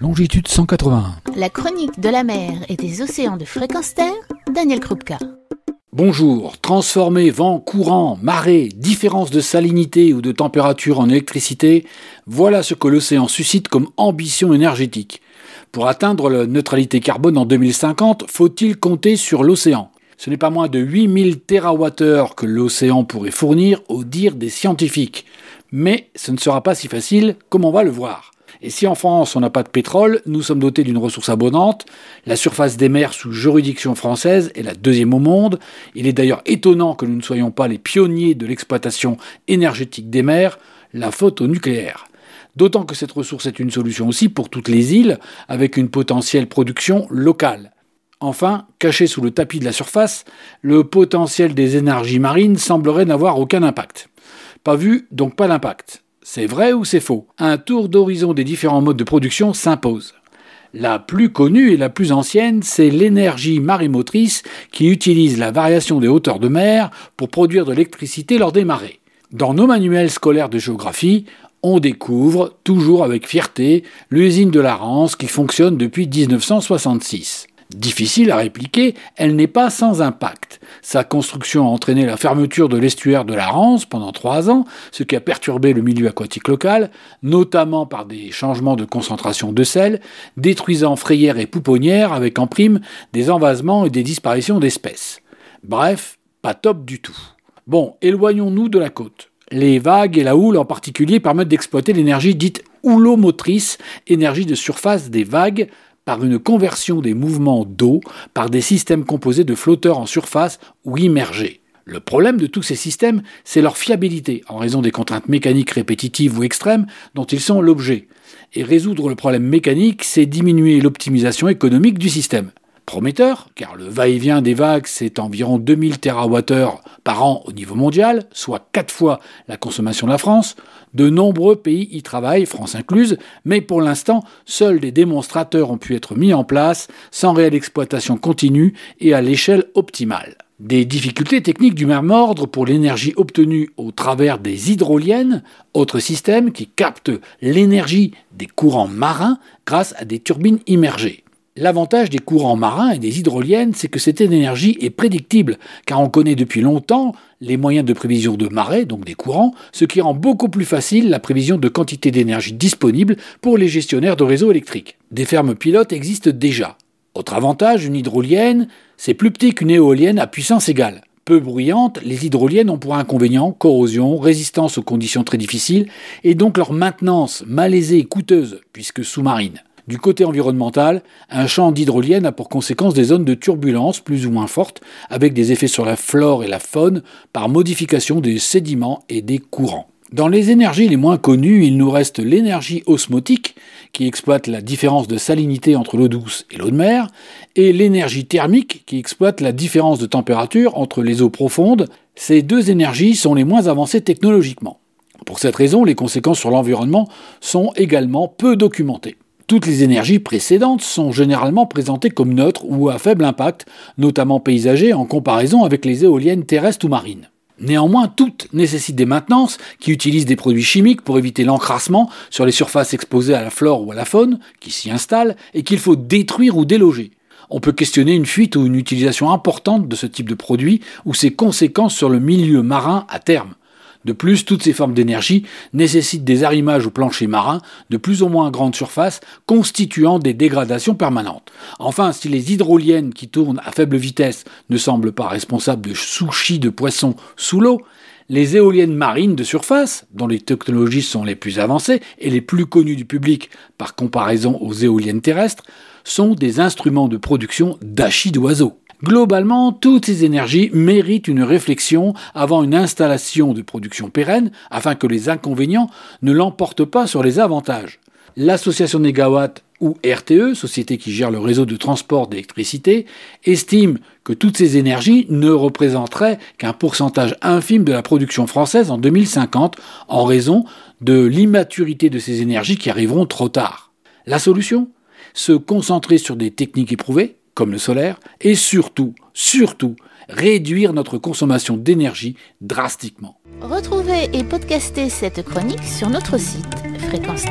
Longitude 181. La chronique de la mer et des océans de fréquence terre, Daniel Krupka. Bonjour, transformer vent, courant, marée, différence de salinité ou de température en électricité, voilà ce que l'océan suscite comme ambition énergétique. Pour atteindre la neutralité carbone en 2050, faut-il compter sur l'océan Ce n'est pas moins de 8000 TWh que l'océan pourrait fournir au dire des scientifiques. Mais ce ne sera pas si facile comme on va le voir. Et si en France on n'a pas de pétrole, nous sommes dotés d'une ressource abondante. La surface des mers sous juridiction française est la deuxième au monde. Il est d'ailleurs étonnant que nous ne soyons pas les pionniers de l'exploitation énergétique des mers, la faute au nucléaire. D'autant que cette ressource est une solution aussi pour toutes les îles, avec une potentielle production locale. Enfin, caché sous le tapis de la surface, le potentiel des énergies marines semblerait n'avoir aucun impact. Pas vu, donc pas d'impact. C'est vrai ou c'est faux Un tour d'horizon des différents modes de production s'impose. La plus connue et la plus ancienne, c'est l'énergie marémotrice qui utilise la variation des hauteurs de mer pour produire de l'électricité lors des marées. Dans nos manuels scolaires de géographie, on découvre, toujours avec fierté, l'usine de la Rance qui fonctionne depuis 1966. Difficile à répliquer, elle n'est pas sans impact. Sa construction a entraîné la fermeture de l'estuaire de la Rance pendant trois ans, ce qui a perturbé le milieu aquatique local, notamment par des changements de concentration de sel, détruisant frayères et pouponnières avec en prime des envasements et des disparitions d'espèces. Bref, pas top du tout. Bon, éloignons-nous de la côte. Les vagues et la houle en particulier permettent d'exploiter l'énergie dite houlomotrice, énergie de surface des vagues, par une conversion des mouvements d'eau par des systèmes composés de flotteurs en surface ou immergés. Le problème de tous ces systèmes, c'est leur fiabilité en raison des contraintes mécaniques répétitives ou extrêmes dont ils sont l'objet. Et résoudre le problème mécanique, c'est diminuer l'optimisation économique du système prometteur, car le va-et-vient des vagues, c'est environ 2000 TWh par an au niveau mondial, soit 4 fois la consommation de la France. De nombreux pays y travaillent, France incluse, mais pour l'instant, seuls des démonstrateurs ont pu être mis en place, sans réelle exploitation continue et à l'échelle optimale. Des difficultés techniques du même ordre pour l'énergie obtenue au travers des hydroliennes, autre système qui capte l'énergie des courants marins grâce à des turbines immergées. L'avantage des courants marins et des hydroliennes, c'est que cette énergie est prédictible, car on connaît depuis longtemps les moyens de prévision de marée, donc des courants, ce qui rend beaucoup plus facile la prévision de quantité d'énergie disponible pour les gestionnaires de réseaux électriques. Des fermes pilotes existent déjà. Autre avantage, une hydrolienne, c'est plus petit qu'une éolienne à puissance égale. Peu bruyante, les hydroliennes ont pour inconvénient corrosion, résistance aux conditions très difficiles, et donc leur maintenance malaisée et coûteuse, puisque sous-marine. Du côté environnemental, un champ d'hydrolienne a pour conséquence des zones de turbulence plus ou moins fortes, avec des effets sur la flore et la faune par modification des sédiments et des courants. Dans les énergies les moins connues, il nous reste l'énergie osmotique, qui exploite la différence de salinité entre l'eau douce et l'eau de mer, et l'énergie thermique, qui exploite la différence de température entre les eaux profondes. Ces deux énergies sont les moins avancées technologiquement. Pour cette raison, les conséquences sur l'environnement sont également peu documentées. Toutes les énergies précédentes sont généralement présentées comme neutres ou à faible impact, notamment paysager en comparaison avec les éoliennes terrestres ou marines. Néanmoins, toutes nécessitent des maintenances qui utilisent des produits chimiques pour éviter l'encrassement sur les surfaces exposées à la flore ou à la faune qui s'y installent et qu'il faut détruire ou déloger. On peut questionner une fuite ou une utilisation importante de ce type de produit ou ses conséquences sur le milieu marin à terme. De plus, toutes ces formes d'énergie nécessitent des arrimages au plancher marin de plus ou moins grande surface, constituant des dégradations permanentes. Enfin, si les hydroliennes qui tournent à faible vitesse ne semblent pas responsables de sushis de poissons sous l'eau, les éoliennes marines de surface, dont les technologies sont les plus avancées et les plus connues du public par comparaison aux éoliennes terrestres, sont des instruments de production d'achis d'oiseaux. Globalement, toutes ces énergies méritent une réflexion avant une installation de production pérenne afin que les inconvénients ne l'emportent pas sur les avantages. L'association Negawatt ou RTE, société qui gère le réseau de transport d'électricité, estime que toutes ces énergies ne représenteraient qu'un pourcentage infime de la production française en 2050 en raison de l'immaturité de ces énergies qui arriveront trop tard. La solution Se concentrer sur des techniques éprouvées, comme le solaire, et surtout, surtout, réduire notre consommation d'énergie drastiquement. Retrouvez et podcastez cette chronique sur notre site fréquence